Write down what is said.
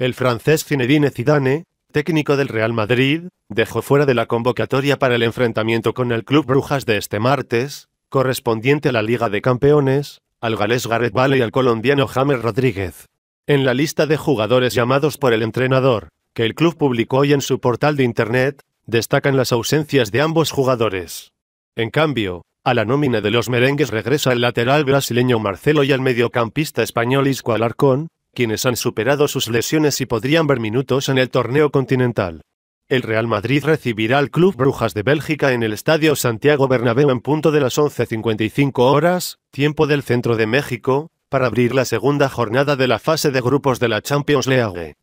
El francés Zinedine Zidane, técnico del Real Madrid, dejó fuera de la convocatoria para el enfrentamiento con el Club Brujas de este martes, correspondiente a la Liga de Campeones, al galés Gareth Bale y al colombiano James Rodríguez. En la lista de jugadores llamados por el entrenador, que el club publicó hoy en su portal de internet, destacan las ausencias de ambos jugadores. En cambio, a la nómina de los merengues regresa el lateral brasileño Marcelo y al mediocampista español Isco Alarcón, quienes han superado sus lesiones y podrían ver minutos en el torneo continental. El Real Madrid recibirá al Club Brujas de Bélgica en el Estadio Santiago Bernabéu en punto de las 11.55 horas, tiempo del centro de México, para abrir la segunda jornada de la fase de grupos de la Champions League.